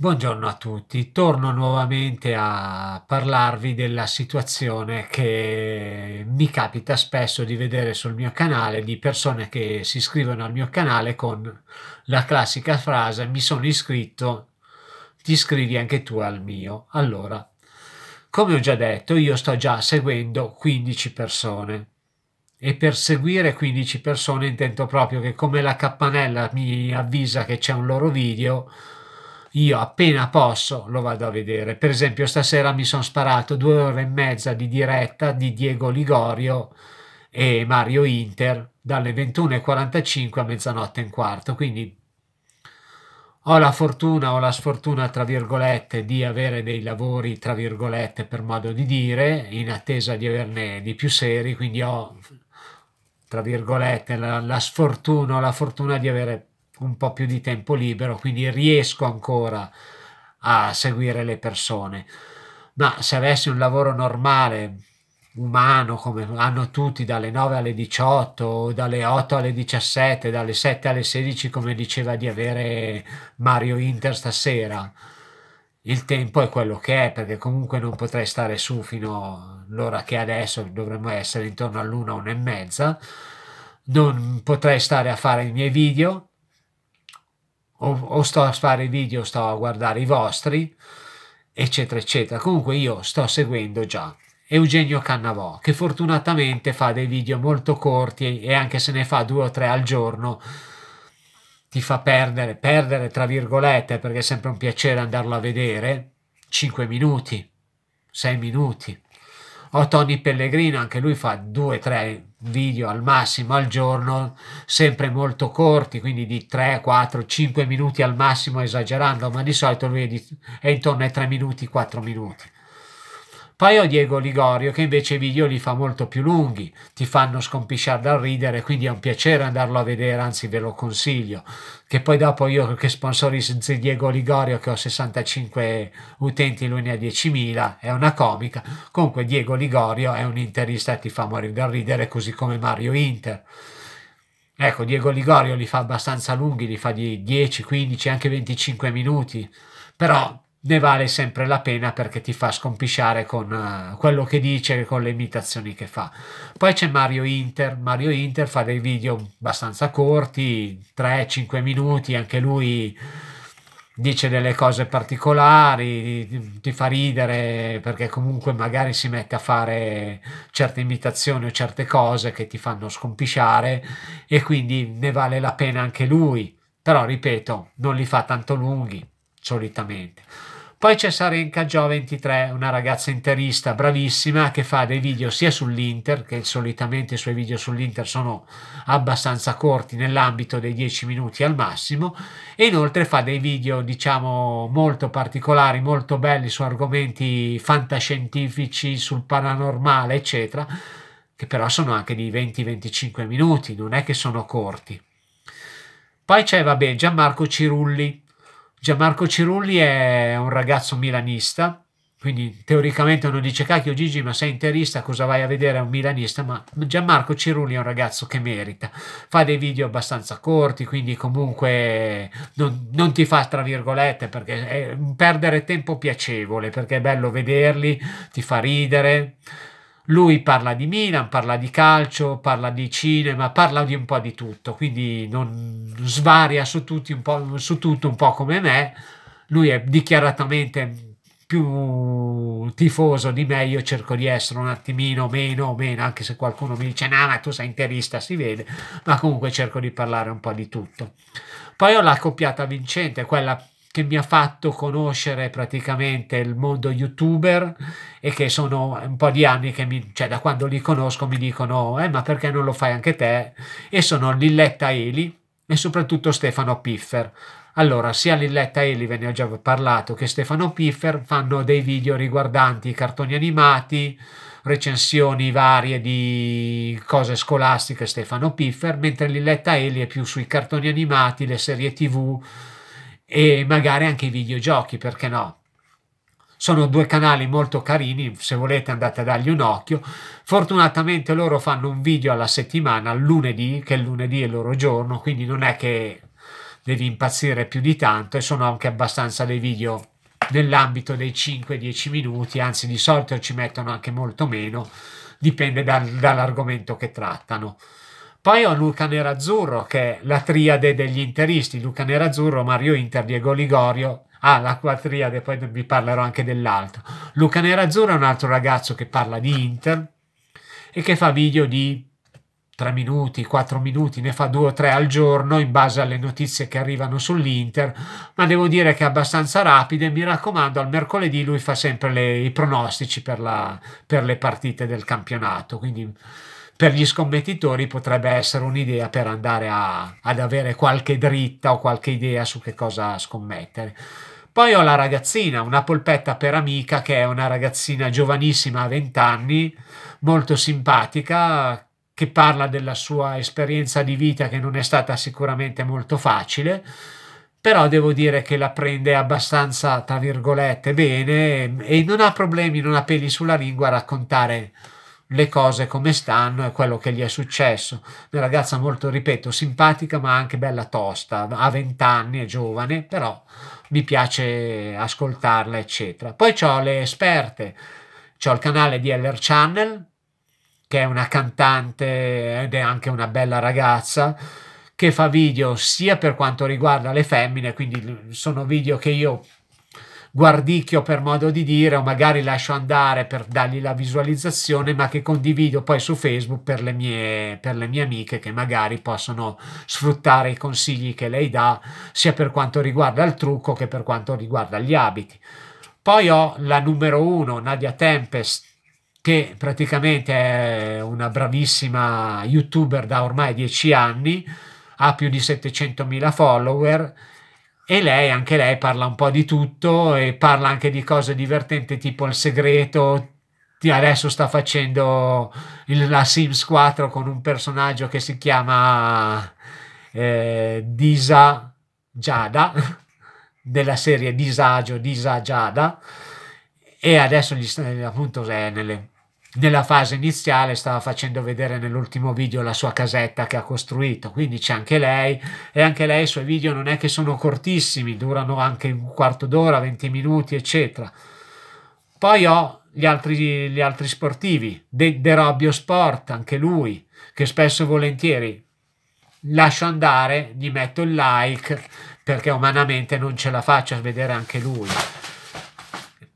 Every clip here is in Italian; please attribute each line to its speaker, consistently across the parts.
Speaker 1: Buongiorno a tutti, torno nuovamente a parlarvi della situazione che mi capita spesso di vedere sul mio canale di persone che si iscrivono al mio canale con la classica frase mi sono iscritto, ti iscrivi anche tu al mio. Allora, come ho già detto, io sto già seguendo 15 persone e per seguire 15 persone intendo proprio che come la campanella mi avvisa che c'è un loro video, io appena posso lo vado a vedere. Per esempio stasera mi sono sparato due ore e mezza di diretta di Diego Ligorio e Mario Inter dalle 21.45 a mezzanotte e un quarto, quindi ho la fortuna o la sfortuna, tra virgolette, di avere dei lavori, tra virgolette, per modo di dire, in attesa di averne di più seri, quindi ho, tra virgolette, la, la sfortuna o la fortuna di avere un po' più di tempo libero, quindi riesco ancora a seguire le persone. Ma se avessi un lavoro normale, umano, come hanno tutti, dalle 9 alle 18, dalle 8 alle 17, dalle 7 alle 16, come diceva di avere Mario Inter stasera, il tempo è quello che è, perché comunque non potrei stare su fino all'ora che adesso dovremmo essere intorno all'una, una e mezza. Non potrei stare a fare i miei video o, o sto a fare i video, sto a guardare i vostri, eccetera, eccetera. Comunque io sto seguendo già Eugenio Cannavò, che fortunatamente fa dei video molto corti e anche se ne fa due o tre al giorno, ti fa perdere, perdere tra virgolette, perché è sempre un piacere andarlo a vedere, 5 minuti, 6 minuti. O Tony Pellegrino, anche lui fa 2-3 video al massimo al giorno, sempre molto corti, quindi di 3, 4, 5 minuti al massimo esagerando, ma di solito lui è, di, è intorno ai 3 minuti, 4 minuti. Poi ho Diego Ligorio che invece i video li fa molto più lunghi, ti fanno scompisciare dal ridere, quindi è un piacere andarlo a vedere, anzi ve lo consiglio. Che poi dopo io che sponsorizzo Diego Ligorio che ho 65 utenti, lui ne ha 10.000, è una comica. Comunque Diego Ligorio è un interista ti fa morire dal ridere così come Mario Inter. Ecco, Diego Ligorio li fa abbastanza lunghi, li fa di 10, 15, anche 25 minuti, però ne vale sempre la pena perché ti fa scompisciare con uh, quello che dice e con le imitazioni che fa. Poi c'è Mario Inter, Mario Inter fa dei video abbastanza corti, 3-5 minuti, anche lui dice delle cose particolari, ti fa ridere perché comunque magari si mette a fare certe imitazioni o certe cose che ti fanno scompisciare e quindi ne vale la pena anche lui. Però ripeto, non li fa tanto lunghi, solitamente. Poi c'è Sarenka Gio 23, una ragazza interista bravissima che fa dei video sia sull'Inter, che solitamente i suoi video sull'Inter sono abbastanza corti nell'ambito dei 10 minuti al massimo, e inoltre fa dei video diciamo molto particolari, molto belli su argomenti fantascientifici, sul paranormale, eccetera, che però sono anche di 20-25 minuti, non è che sono corti. Poi c'è, vabbè, Gianmarco Cirulli, Gianmarco Cirulli è un ragazzo milanista, quindi teoricamente uno dice cacchio Gigi ma sei interista cosa vai a vedere a un milanista ma Gianmarco Cirulli è un ragazzo che merita fa dei video abbastanza corti quindi comunque non, non ti fa tra virgolette perché è un perdere tempo piacevole perché è bello vederli ti fa ridere lui parla di Milan, parla di calcio, parla di cinema, parla di un po' di tutto, quindi non svaria su, tutti un po', su tutto un po' come me. Lui è dichiaratamente più tifoso di me, io cerco di essere un attimino meno, meno, anche se qualcuno mi dice no, ma tu sei interista, si vede, ma comunque cerco di parlare un po' di tutto. Poi ho la coppiata vincente, quella che mi ha fatto conoscere praticamente il mondo youtuber e che sono un po' di anni che mi, cioè da quando li conosco mi dicono eh ma perché non lo fai anche te e sono Lilletta Eli e soprattutto Stefano Piffer allora sia Lilletta Eli ve ne ho già parlato che Stefano Piffer fanno dei video riguardanti i cartoni animati recensioni varie di cose scolastiche Stefano Piffer mentre Lilletta Eli è più sui cartoni animati le serie tv e magari anche i videogiochi, perché no? Sono due canali molto carini, se volete andate a dargli un occhio. Fortunatamente loro fanno un video alla settimana, lunedì, che lunedì è il loro giorno, quindi non è che devi impazzire più di tanto e sono anche abbastanza dei video nell'ambito dei 5-10 minuti, anzi di solito ci mettono anche molto meno, dipende dal, dall'argomento che trattano. Poi ho Luca Nerazzurro, che è la triade degli interisti, Luca Nerazzurro, Mario Inter, Diego Ligorio, ah, la quadriade, poi vi parlerò anche dell'altro. Luca Nerazzurro è un altro ragazzo che parla di Inter e che fa video di 3 minuti, 4 minuti, ne fa 2 o 3 al giorno in base alle notizie che arrivano sull'Inter, ma devo dire che è abbastanza rapido e mi raccomando, al mercoledì lui fa sempre le, i pronostici per, la, per le partite del campionato, quindi per gli scommettitori potrebbe essere un'idea per andare a, ad avere qualche dritta o qualche idea su che cosa scommettere. Poi ho la ragazzina, una polpetta per amica che è una ragazzina giovanissima a 20 anni, molto simpatica, che parla della sua esperienza di vita che non è stata sicuramente molto facile, però devo dire che la prende abbastanza, tra virgolette, bene e non ha problemi, non ha peli sulla lingua a raccontare le cose come stanno e quello che gli è successo. Una ragazza molto, ripeto, simpatica ma anche bella tosta, ha 20 anni, è giovane, però mi piace ascoltarla, eccetera. Poi ho le esperte, ho il canale di Heller Channel, che è una cantante ed è anche una bella ragazza, che fa video sia per quanto riguarda le femmine, quindi sono video che io guardicchio per modo di dire o magari lascio andare per dargli la visualizzazione ma che condivido poi su Facebook per le mie, per le mie amiche che magari possono sfruttare i consigli che lei dà sia per quanto riguarda il trucco che per quanto riguarda gli abiti. Poi ho la numero uno, Nadia Tempest, che praticamente è una bravissima youtuber da ormai dieci anni, ha più di 700.000 follower e lei, anche lei, parla un po' di tutto e parla anche di cose divertenti tipo il segreto. Adesso sta facendo il, la Sims 4 con un personaggio che si chiama eh, Disa Giada, della serie Disagio, Disa Giada, e adesso gli, appunto è nelle nella fase iniziale stava facendo vedere nell'ultimo video la sua casetta che ha costruito, quindi c'è anche lei e anche lei i suoi video non è che sono cortissimi, durano anche un quarto d'ora, 20 minuti, eccetera. Poi ho gli altri, gli altri sportivi, De, De Robbio Sport, anche lui, che spesso e volentieri lascio andare, gli metto il like perché umanamente non ce la faccio a vedere anche lui.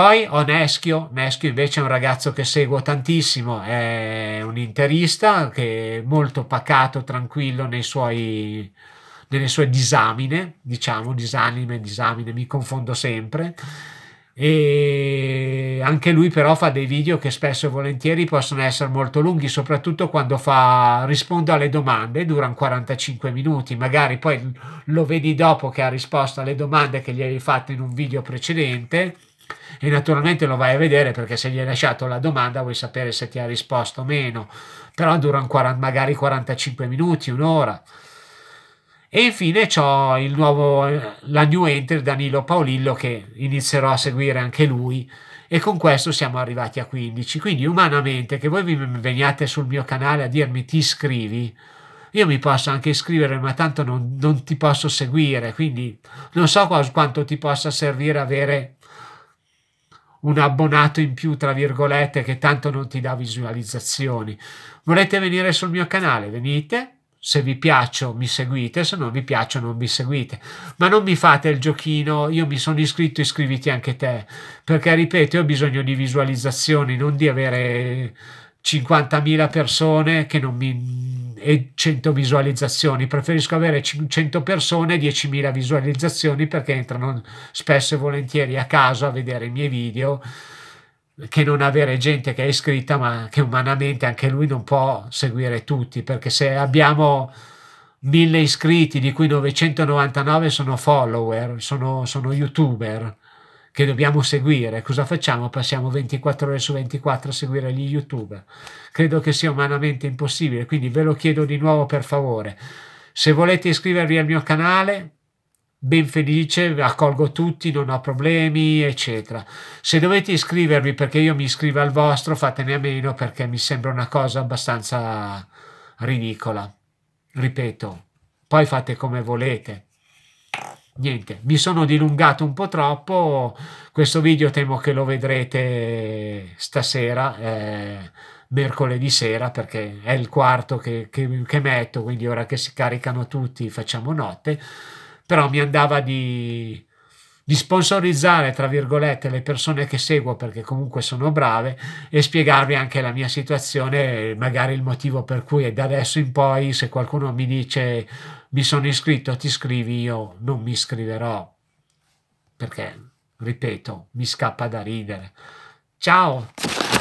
Speaker 1: Poi ho Neschio, Neschio invece è un ragazzo che seguo tantissimo, è un interista che è molto pacato, tranquillo nei suoi, nelle sue disamine, diciamo disanime, disamine, mi confondo sempre. E anche lui però fa dei video che spesso e volentieri possono essere molto lunghi, soprattutto quando fa, risponde alle domande, durano 45 minuti, magari poi lo vedi dopo che ha risposto alle domande che gli hai fatto in un video precedente e naturalmente lo vai a vedere perché se gli hai lasciato la domanda vuoi sapere se ti ha risposto o meno, però dura 40, magari 45 minuti, un'ora. E infine c'ho il nuovo, eh, la new enter Danilo Paolillo che inizierò a seguire anche lui e con questo siamo arrivati a 15. Quindi umanamente che voi veniate sul mio canale a dirmi ti iscrivi, io mi posso anche iscrivere ma tanto non, non ti posso seguire, quindi non so quanto ti possa servire avere un abbonato in più, tra virgolette, che tanto non ti dà visualizzazioni. Volete venire sul mio canale? Venite. Se vi piaccio mi seguite, se non vi piaccio non vi seguite. Ma non mi fate il giochino, io mi sono iscritto, iscriviti anche te. Perché ripeto, io ho bisogno di visualizzazioni, non di avere 50.000 persone che non mi, e 100 visualizzazioni. Preferisco avere 100 persone e 10.000 visualizzazioni perché entrano spesso e volentieri a caso a vedere i miei video che non avere gente che è iscritta ma che umanamente anche lui non può seguire tutti perché se abbiamo 1000 iscritti di cui 999 sono follower, sono, sono youtuber che dobbiamo seguire. Cosa facciamo? Passiamo 24 ore su 24 a seguire gli youtuber. Credo che sia umanamente impossibile, quindi ve lo chiedo di nuovo per favore. Se volete iscrivervi al mio canale, ben felice, accolgo tutti, non ho problemi, eccetera. Se dovete iscrivervi perché io mi iscrivo al vostro, fatene a meno perché mi sembra una cosa abbastanza ridicola. Ripeto, poi fate come volete niente, mi sono dilungato un po' troppo, questo video temo che lo vedrete stasera, eh, mercoledì sera, perché è il quarto che, che, che metto, quindi ora che si caricano tutti facciamo notte, però mi andava di, di sponsorizzare, tra virgolette, le persone che seguo perché comunque sono brave e spiegarvi anche la mia situazione, magari il motivo per cui da adesso in poi se qualcuno mi dice mi sono iscritto, ti scrivi io non mi iscriverò, perché, ripeto, mi scappa da ridere. Ciao!